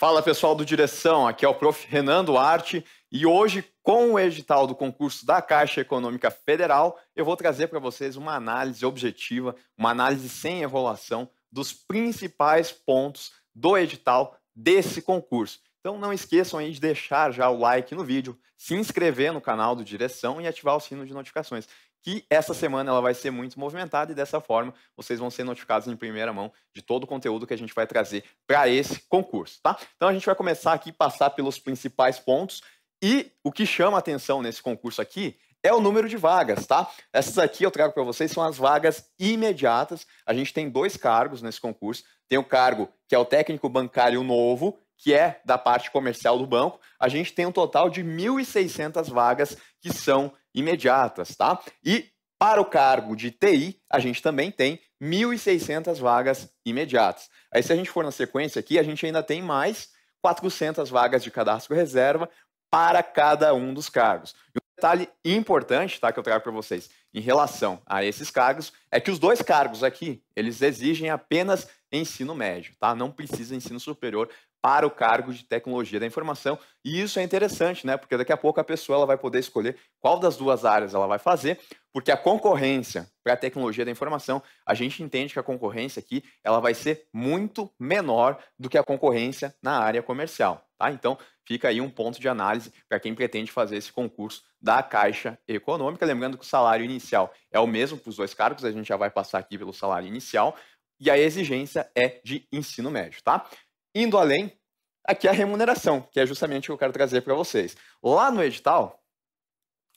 Fala pessoal do Direção, aqui é o prof. Renan Duarte e hoje, com o edital do concurso da Caixa Econômica Federal, eu vou trazer para vocês uma análise objetiva, uma análise sem enrolação dos principais pontos do edital desse concurso. Então não esqueçam aí de deixar já o like no vídeo, se inscrever no canal do Direção e ativar o sino de notificações, que essa semana ela vai ser muito movimentada e dessa forma vocês vão ser notificados em primeira mão de todo o conteúdo que a gente vai trazer para esse concurso, tá? Então a gente vai começar aqui passar pelos principais pontos e o que chama atenção nesse concurso aqui é o número de vagas, tá? Essas aqui eu trago para vocês são as vagas imediatas. A gente tem dois cargos nesse concurso. Tem o cargo que é o técnico bancário novo que é da parte comercial do banco, a gente tem um total de 1.600 vagas que são imediatas, tá? E para o cargo de TI, a gente também tem 1.600 vagas imediatas. Aí, se a gente for na sequência aqui, a gente ainda tem mais 400 vagas de cadastro reserva para cada um dos cargos. E um detalhe importante, tá, que eu trago para vocês, em relação a esses cargos, é que os dois cargos aqui, eles exigem apenas ensino médio, tá? Não precisa ensino superior para o cargo de tecnologia da informação. E isso é interessante, né? Porque daqui a pouco a pessoa ela vai poder escolher qual das duas áreas ela vai fazer, porque a concorrência para a tecnologia da informação, a gente entende que a concorrência aqui ela vai ser muito menor do que a concorrência na área comercial, tá? Então, fica aí um ponto de análise para quem pretende fazer esse concurso da Caixa Econômica, lembrando que o salário inicial é o mesmo para os dois cargos, a gente já vai passar aqui pelo salário inicial, e a exigência é de ensino médio, tá? Indo além, aqui é a remuneração, que é justamente o que eu quero trazer para vocês. Lá no edital,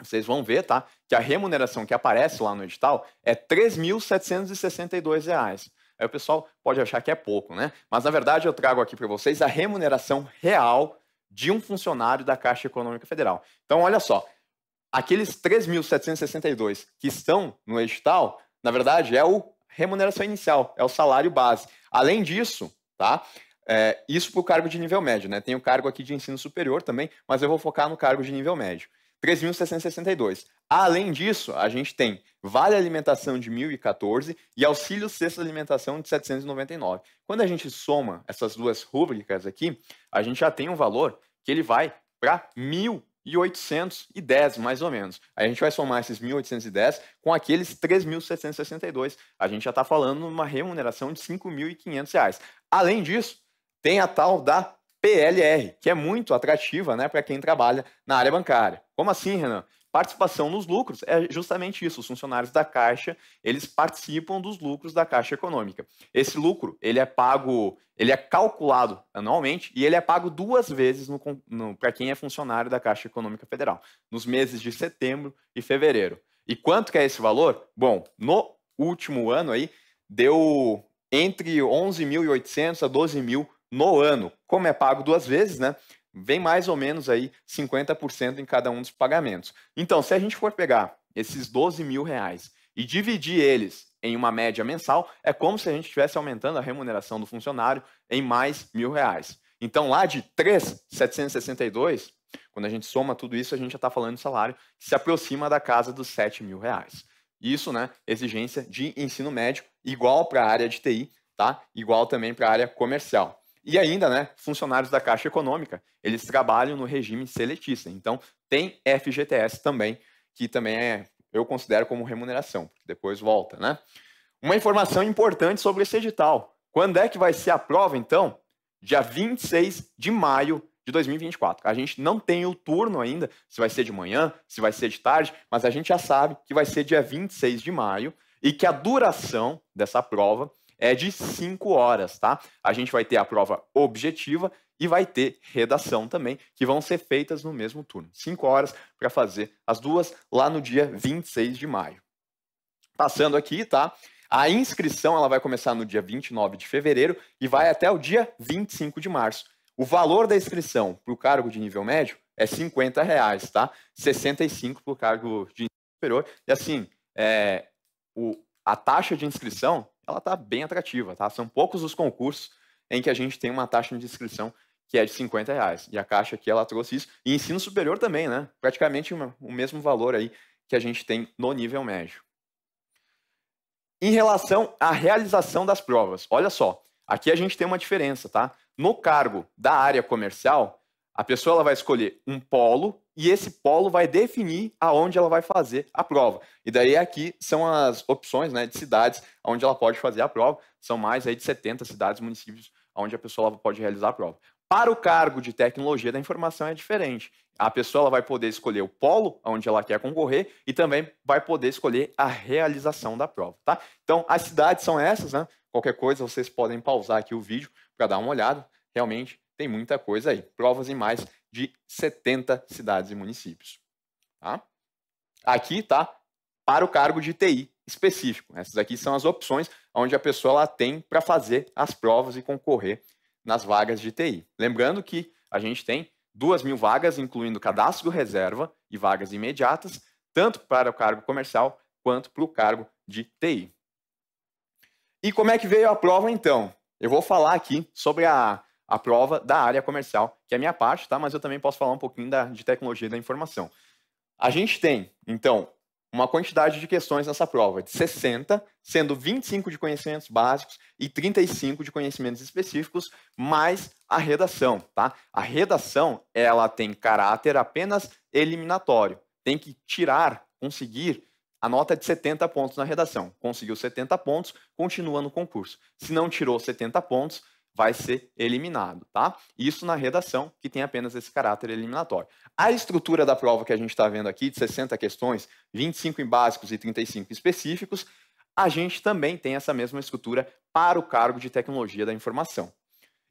vocês vão ver, tá? Que a remuneração que aparece lá no edital é R$ 3.762. Aí o pessoal pode achar que é pouco, né? Mas na verdade eu trago aqui para vocês a remuneração real de um funcionário da Caixa Econômica Federal. Então, olha só, aqueles 3.762 que estão no edital, na verdade, é o remuneração inicial, é o salário base. Além disso, tá? É, isso para o cargo de nível médio, né? Tem o cargo aqui de ensino superior também, mas eu vou focar no cargo de nível médio. 3.662. Além disso, a gente tem vale alimentação de 1.014 e auxílio sexta alimentação de 799. Quando a gente soma essas duas rúbricas aqui, a gente já tem um valor que ele vai para 1.810, mais ou menos. A gente vai somar esses 1.810 com aqueles 3.762. A gente já está falando uma remuneração de R$ 5.500. Além disso, tem a tal da PLR, que é muito atrativa né, para quem trabalha na área bancária. Como assim, Renan? Participação nos lucros é justamente isso. Os funcionários da Caixa, eles participam dos lucros da Caixa Econômica. Esse lucro, ele é pago, ele é calculado anualmente e ele é pago duas vezes para quem é funcionário da Caixa Econômica Federal, nos meses de setembro e fevereiro. E quanto que é esse valor? Bom, no último ano aí, deu entre 11.800 a 12 mil no ano. Como é pago duas vezes, né? Vem mais ou menos aí 50% em cada um dos pagamentos. Então, se a gente for pegar esses 12 mil reais e dividir eles em uma média mensal, é como se a gente estivesse aumentando a remuneração do funcionário em mais mil reais. Então, lá de 3,762, quando a gente soma tudo isso, a gente já está falando de salário que se aproxima da casa dos 7 mil reais. Isso, né? Exigência de ensino médio igual para a área de TI, tá? Igual também para a área comercial. E ainda, né, funcionários da Caixa Econômica, eles trabalham no regime seletista. Então, tem FGTS também, que também é, eu considero como remuneração, porque depois volta, né? Uma informação importante sobre esse edital. Quando é que vai ser a prova, então? Dia 26 de maio de 2024. A gente não tem o turno ainda, se vai ser de manhã, se vai ser de tarde, mas a gente já sabe que vai ser dia 26 de maio e que a duração dessa prova é de 5 horas, tá? A gente vai ter a prova objetiva e vai ter redação também, que vão ser feitas no mesmo turno. 5 horas para fazer as duas lá no dia 26 de maio. Passando aqui, tá? A inscrição ela vai começar no dia 29 de fevereiro e vai até o dia 25 de março. O valor da inscrição para o cargo de nível médio é 50 reais, tá? 65 para o cargo de nível superior. E assim, é, o, a taxa de inscrição ela está bem atrativa, tá? São poucos os concursos em que a gente tem uma taxa de inscrição que é de 50 reais. E a Caixa aqui, ela trouxe isso. E ensino superior também, né? Praticamente o mesmo valor aí que a gente tem no nível médio. Em relação à realização das provas, olha só, aqui a gente tem uma diferença, tá? No cargo da área comercial, a pessoa ela vai escolher um polo e esse polo vai definir aonde ela vai fazer a prova. E daí aqui são as opções né, de cidades onde ela pode fazer a prova. São mais aí de 70 cidades, municípios onde a pessoa pode realizar a prova. Para o cargo de tecnologia da informação é diferente. A pessoa vai poder escolher o polo onde ela quer concorrer e também vai poder escolher a realização da prova, tá? Então, as cidades são essas, né? Qualquer coisa, vocês podem pausar aqui o vídeo para dar uma olhada. Realmente tem muita coisa aí. Provas e mais de 70 cidades e municípios. Tá? Aqui tá para o cargo de TI específico. Essas aqui são as opções onde a pessoa ela tem para fazer as provas e concorrer nas vagas de TI. Lembrando que a gente tem duas mil vagas, incluindo cadastro reserva e vagas imediatas, tanto para o cargo comercial quanto para o cargo de TI. E como é que veio a prova então? Eu vou falar aqui sobre a a prova da área comercial, que é a minha parte, tá? Mas eu também posso falar um pouquinho da, de tecnologia da informação. A gente tem, então, uma quantidade de questões nessa prova, de 60, sendo 25 de conhecimentos básicos e 35 de conhecimentos específicos, mais a redação, tá? A redação, ela tem caráter apenas eliminatório. Tem que tirar, conseguir a nota de 70 pontos na redação. Conseguiu 70 pontos, continua no concurso. Se não tirou 70 pontos, vai ser eliminado, tá? Isso na redação, que tem apenas esse caráter eliminatório. A estrutura da prova que a gente está vendo aqui, de 60 questões, 25 em básicos e 35 específicos, a gente também tem essa mesma estrutura para o cargo de tecnologia da informação.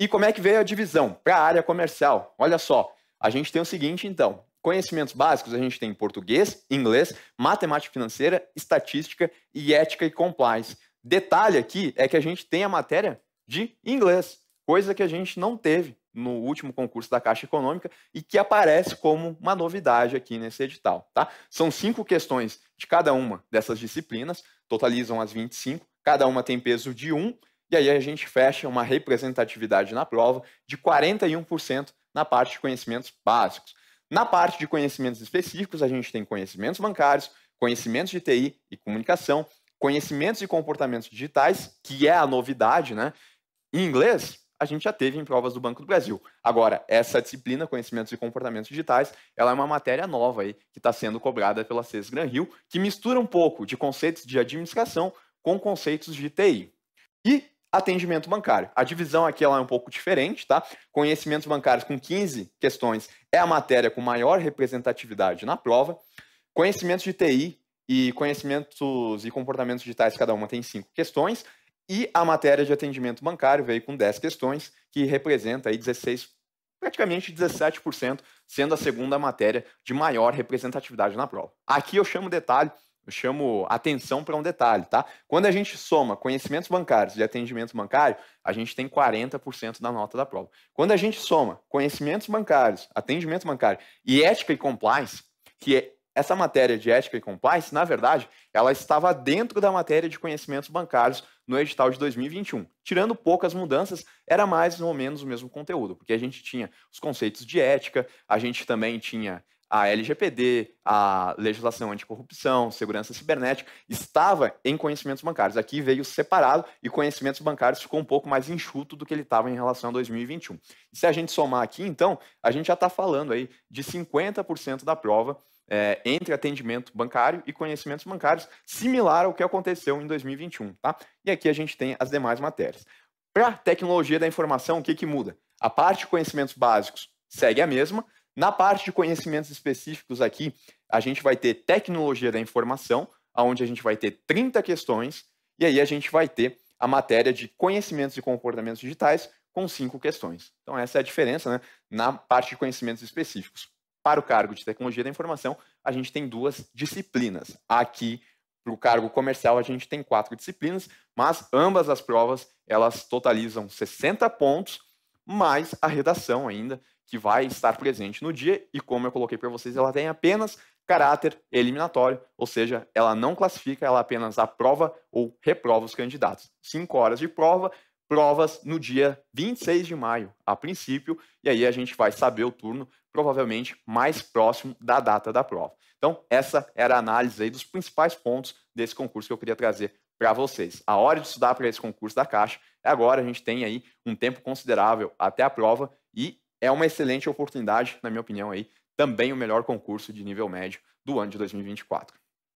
E como é que veio a divisão? Para a área comercial, olha só, a gente tem o seguinte então, Conhecimentos básicos a gente tem português, inglês, matemática financeira, estatística e ética e compliance. Detalhe aqui é que a gente tem a matéria de inglês, coisa que a gente não teve no último concurso da Caixa Econômica e que aparece como uma novidade aqui nesse edital. Tá? São cinco questões de cada uma dessas disciplinas, totalizam as 25, cada uma tem peso de 1, e aí a gente fecha uma representatividade na prova de 41% na parte de conhecimentos básicos. Na parte de conhecimentos específicos, a gente tem conhecimentos bancários, conhecimentos de TI e comunicação, conhecimentos e comportamentos digitais, que é a novidade, né? Em inglês, a gente já teve em provas do Banco do Brasil. Agora, essa disciplina, conhecimentos e comportamentos digitais, ela é uma matéria nova aí, que está sendo cobrada pela CES Gran Rio, que mistura um pouco de conceitos de administração com conceitos de TI. E atendimento bancário. A divisão aqui ela é um pouco diferente, tá? Conhecimentos bancários com 15 questões é a matéria com maior representatividade na prova. Conhecimentos de TI e conhecimentos e comportamentos digitais, cada uma tem cinco questões. E a matéria de atendimento bancário veio com 10 questões, que representa aí 16, praticamente 17%, sendo a segunda matéria de maior representatividade na prova. Aqui eu chamo detalhe, eu chamo atenção para um detalhe, tá? Quando a gente soma conhecimentos bancários e atendimento bancário, a gente tem 40% da nota da prova. Quando a gente soma conhecimentos bancários, atendimento bancário e ética e compliance, que é essa matéria de ética e compliance, na verdade, ela estava dentro da matéria de conhecimentos bancários no edital de 2021. Tirando poucas mudanças, era mais ou menos o mesmo conteúdo, porque a gente tinha os conceitos de ética, a gente também tinha a LGPD, a legislação anticorrupção, segurança cibernética, estava em conhecimentos bancários. Aqui veio separado e conhecimentos bancários ficou um pouco mais enxuto do que ele estava em relação a 2021. E se a gente somar aqui, então, a gente já está falando aí de 50% da prova é, entre atendimento bancário e conhecimentos bancários, similar ao que aconteceu em 2021. Tá? E aqui a gente tem as demais matérias. Para tecnologia da informação, o que, que muda? A parte de conhecimentos básicos segue a mesma. Na parte de conhecimentos específicos aqui, a gente vai ter tecnologia da informação, onde a gente vai ter 30 questões, e aí a gente vai ter a matéria de conhecimentos e comportamentos digitais com cinco questões. Então, essa é a diferença né, na parte de conhecimentos específicos. Para o cargo de tecnologia da informação, a gente tem duas disciplinas. Aqui, para o cargo comercial, a gente tem quatro disciplinas, mas ambas as provas elas totalizam 60 pontos, mais a redação ainda, que vai estar presente no dia, e como eu coloquei para vocês, ela tem apenas caráter eliminatório, ou seja, ela não classifica, ela é apenas aprova ou reprova os candidatos. Cinco horas de prova, provas no dia 26 de maio, a princípio, e aí a gente vai saber o turno provavelmente mais próximo da data da prova. Então, essa era a análise aí dos principais pontos desse concurso que eu queria trazer para vocês. A hora de estudar para esse concurso da Caixa é agora, a gente tem aí um tempo considerável até a prova e é uma excelente oportunidade, na minha opinião aí, também o melhor concurso de nível médio do ano de 2024.